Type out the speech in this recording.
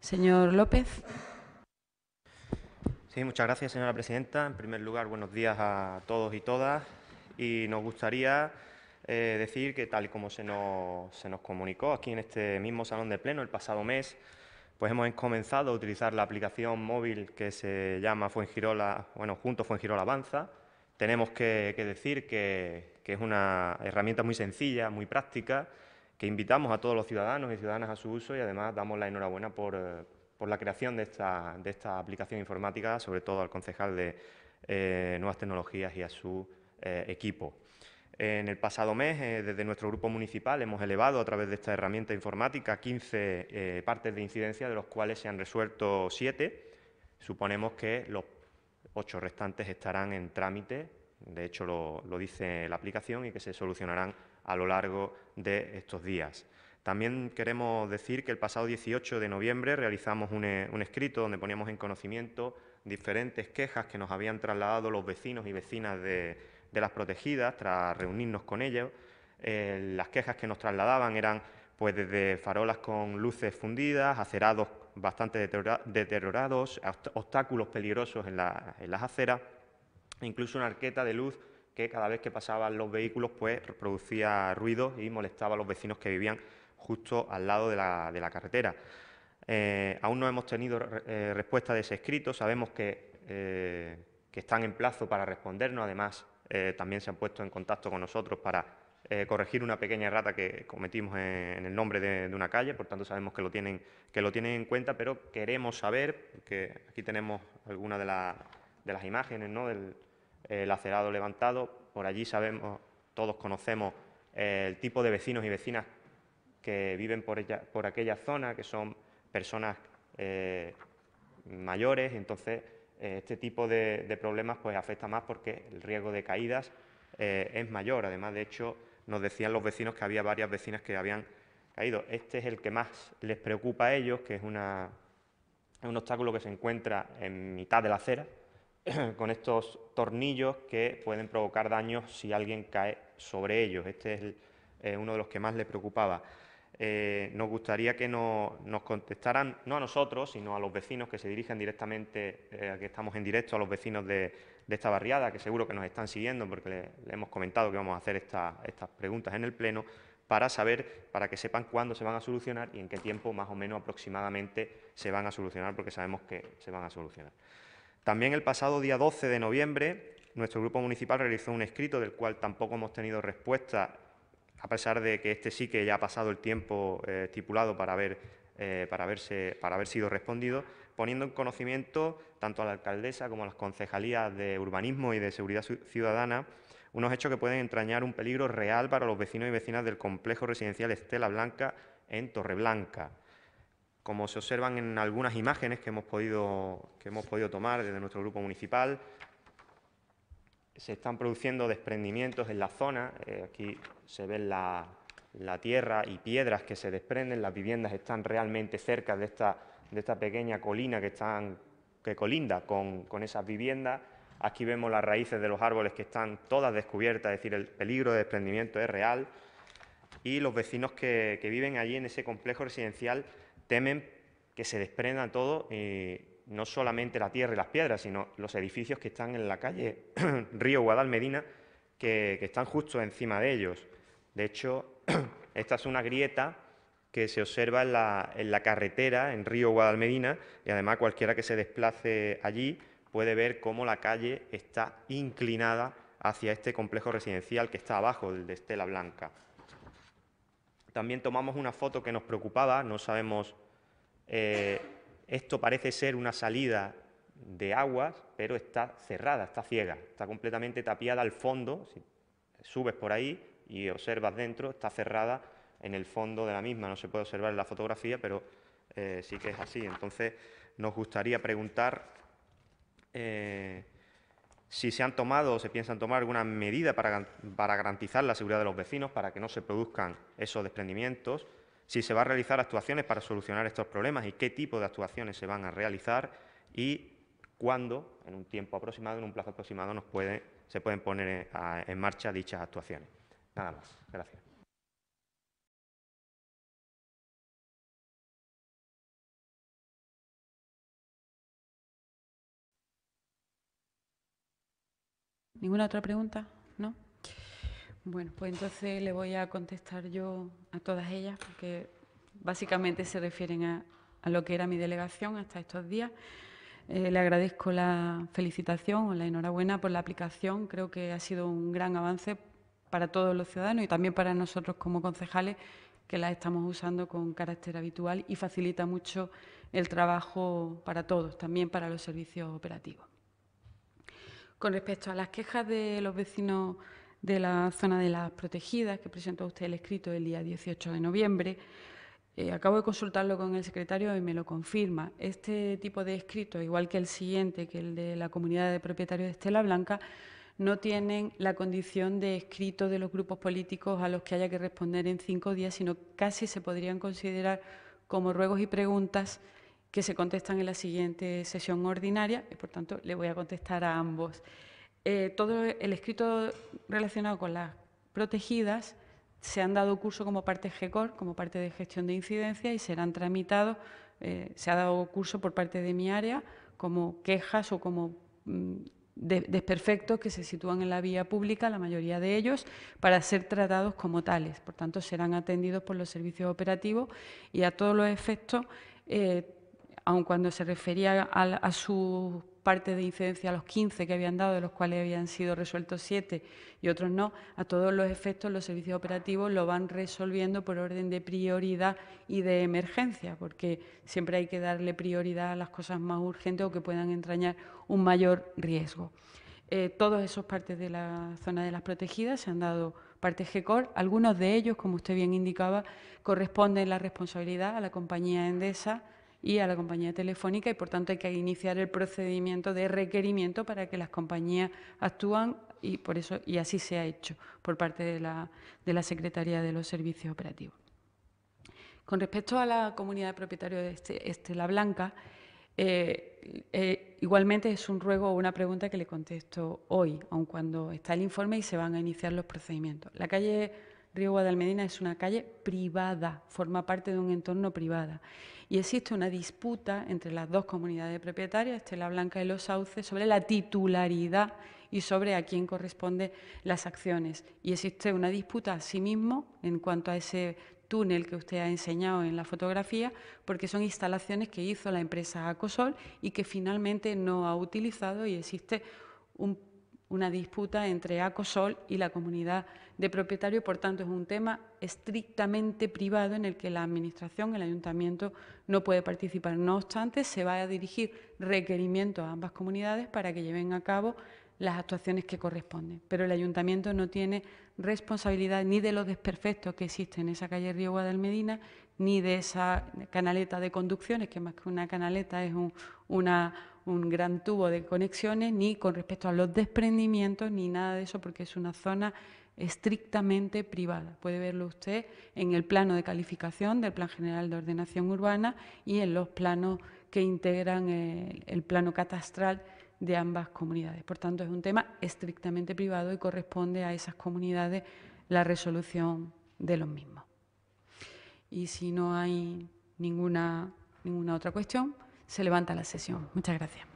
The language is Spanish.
Señor López. Sí, muchas gracias, señora presidenta. En primer lugar, buenos días a todos y todas. Y nos gustaría eh, decir que, tal y como se nos, comunicó aquí en este mismo salón de pleno el pasado mes, pues hemos comenzado a utilizar la aplicación móvil que se llama Fuengirola, bueno, junto Fuengirola Avanza. Tenemos que, decir que es una herramienta muy sencilla, muy práctica que invitamos a todos los ciudadanos y ciudadanas a su uso y además damos la enhorabuena por, eh, la creación de esta, de esta, aplicación informática, sobre todo al concejal de eh, Nuevas Tecnologías y a su eh, equipo. En el pasado mes, desde nuestro grupo municipal, hemos elevado a través de esta herramienta informática 15 partes de incidencia, de los cuales se han resuelto 7. Suponemos que los ocho restantes estarán en trámite, de hecho lo, lo dice la aplicación, y que se solucionarán a lo largo de estos días. También queremos decir que el pasado 18 de noviembre realizamos eh, un, escrito donde poníamos en conocimiento diferentes quejas que nos habían trasladado los vecinos y vecinas de, las protegidas tras reunirnos con ellos. Eh, las quejas que nos trasladaban eran pues desde farolas con luces fundidas, acerados bastante deteriorados, obstáculos peligrosos en, en las aceras, incluso una arqueta de luz que cada vez que pasaban los vehículos pues producía ruido y molestaba a los vecinos que vivían justo al lado de la, carretera. Eh, aún no hemos tenido eh, respuesta de ese escrito, sabemos que, eh, que, están en plazo para respondernos, además también se han puesto en contacto con nosotros para corregir una pequeña errata que cometimos en, el nombre de, una calle, por tanto sabemos que lo, tienen, que lo tienen en cuenta, pero queremos saber, porque aquí tenemos algunas de, las imágenes ¿no? del, ...el acerado levantado. Por allí sabemos, todos conocemos eh, el tipo de vecinos y vecinas que viven por, por aquella zona, que son personas eh, mayores, entonces eh, este tipo de, problemas pues afecta más porque el riesgo de caídas es mayor. Además, de hecho, nos decían los vecinos que había varias vecinas que habían caído. Este es el que más les preocupa a ellos, que es un obstáculo que se encuentra en mitad de la acera, con estos tornillos que pueden provocar daños si alguien cae sobre ellos. Este es eh, uno de los que más le preocupaba. Eh, nos gustaría que nos contestaran, no a nosotros, sino a los vecinos que se dirigen directamente, eh, que estamos en directo, a los vecinos de, esta barriada, que seguro que nos están siguiendo, porque le, hemos comentado que vamos a hacer estas preguntas en el Pleno, para saber, para que sepan cuándo se van a solucionar y en qué tiempo más o menos aproximadamente se van a solucionar, porque sabemos que se van a solucionar. También el pasado día 12 de noviembre, nuestro grupo municipal realizó un escrito del cual tampoco hemos tenido respuesta, a pesar de que este sí que ya ha pasado el tiempo eh, estipulado para eh, para, para haber sido respondido, poniendo en conocimiento tanto a la alcaldesa como a las concejalías de urbanismo y de seguridad ciudadana unos hechos que pueden entrañar un peligro real para los vecinos y vecinas del complejo residencial Estela Blanca en Torreblanca. Como se observan en algunas imágenes que hemos podido, que hemos podido tomar desde nuestro grupo municipal, se están produciendo desprendimientos en la zona. Eh, aquí se ven la, tierra y piedras que se desprenden. Las viviendas están realmente cerca de esta, pequeña colina que, están, que colinda con, esas viviendas. Aquí vemos las raíces de los árboles que están todas descubiertas, es decir, el peligro de desprendimiento es real. Y los vecinos que, que viven allí en ese complejo residencial temen que se desprenda todo, eh, no solamente la tierra y las piedras, sino los edificios que están en la calle Río Guadalmedina, que, están justo encima de ellos. De hecho, esta es una grieta que se observa en la, carretera, en Río Guadalmedina, y además cualquiera que se desplace allí puede ver cómo la calle está inclinada hacia este complejo residencial que está abajo, del de Estela Blanca. También tomamos una foto que nos preocupaba, no sabemos, eh, esto parece ser una salida de aguas, pero está cerrada, está ciega, está completamente tapiada al fondo, si subes por ahí y observas dentro, está cerrada en el fondo de la misma, no se puede observar en la fotografía, pero eh, sí que es así. Entonces, nos gustaría preguntar eh, si se han tomado o se piensan tomar alguna medida para, garantizar la seguridad de los vecinos, para que no se produzcan esos desprendimientos, si se van a realizar actuaciones para solucionar estos problemas y qué tipo de actuaciones se van a realizar y cuándo, en un tiempo aproximado, en un plazo aproximado, nos puede, se pueden poner en marcha dichas actuaciones. Nada más. Gracias. ¿Ninguna otra pregunta? ¿No? Bueno, pues entonces le voy a contestar yo a todas ellas, porque básicamente se refieren a, lo que era mi delegación hasta estos días. Eh, le agradezco la felicitación o la enhorabuena por la aplicación. Creo que ha sido un gran avance para todos los ciudadanos y también para nosotros como concejales que la estamos usando con carácter habitual y facilita mucho el trabajo para todos, también para los servicios operativos. Con respecto a las quejas de los vecinos de la zona de las protegidas, que presentó usted el escrito el día 18 de noviembre, eh, acabo de consultarlo con el secretario y me lo confirma. Este tipo de escrito, igual que el siguiente, que el de la comunidad de propietarios de Estela Blanca, no tienen la condición de escrito de los grupos políticos a los que haya que responder en cinco días, sino casi se podrían considerar como ruegos y preguntas que se contestan en la siguiente sesión ordinaria y, por tanto, le voy a contestar a ambos. Eh, todo el escrito relacionado con las protegidas se han dado curso como parte GECOR, como parte de gestión de incidencia y serán tramitados, eh, se ha dado curso por parte de mi área como quejas o como mm, desperfectos que se sitúan en la vía pública, la mayoría de ellos, para ser tratados como tales. Por tanto, serán atendidos por los servicios operativos y a todos los efectos eh, aun cuando se refería a, sus su parte de incidencia, a los 15 que habían dado, de los cuales habían sido resueltos 7 y otros no, a todos los efectos los servicios operativos lo van resolviendo por orden de prioridad y de emergencia, porque siempre hay que darle prioridad a las cosas más urgentes o que puedan entrañar un mayor riesgo. Eh, todos esos partes de la zona de las protegidas se han dado parte GECOR. Algunos de ellos, como usted bien indicaba, corresponden la responsabilidad a la compañía Endesa, y a la compañía telefónica y por tanto hay que iniciar el procedimiento de requerimiento para que las compañías actúan y por eso y así se ha hecho por parte de la, Secretaría de los Servicios Operativos. Con respecto a la comunidad de propietarios de Estela este, Blanca, eh, eh, igualmente es un ruego o una pregunta que le contesto hoy, aun cuando está el informe y se van a iniciar los procedimientos. La calle Río Guadalmedina es una calle privada, forma parte de un entorno privado, Y existe una disputa entre las dos comunidades propietarias, Estela Blanca y Los Sauces, sobre la titularidad y sobre a quién corresponde las acciones. Y existe una disputa asimismo sí en cuanto a ese túnel que usted ha enseñado en la fotografía, porque son instalaciones que hizo la empresa Acosol y que finalmente no ha utilizado y existe un una disputa entre ACOSOL y la comunidad de propietarios, por tanto es un tema estrictamente privado en el que la Administración, el Ayuntamiento, no puede participar. No obstante, se va a dirigir requerimiento a ambas comunidades para que lleven a cabo las actuaciones que corresponden. Pero el ayuntamiento no tiene responsabilidad ni de los desperfectos que existen en esa calle Río Guadalmedina, ni de esa canaleta de conducciones, que más que una canaleta es un, una, un gran tubo de conexiones, ni con respecto a los desprendimientos, ni nada de eso, porque es una zona estrictamente privada. Puede verlo usted en el plano de calificación del Plan General de Ordenación Urbana y en los planos que integran el, plano catastral de ambas comunidades. Por tanto, es un tema estrictamente privado y corresponde a esas comunidades la resolución de los mismos. Y si no hay ninguna, ninguna otra cuestión, se levanta la sesión. Muchas gracias.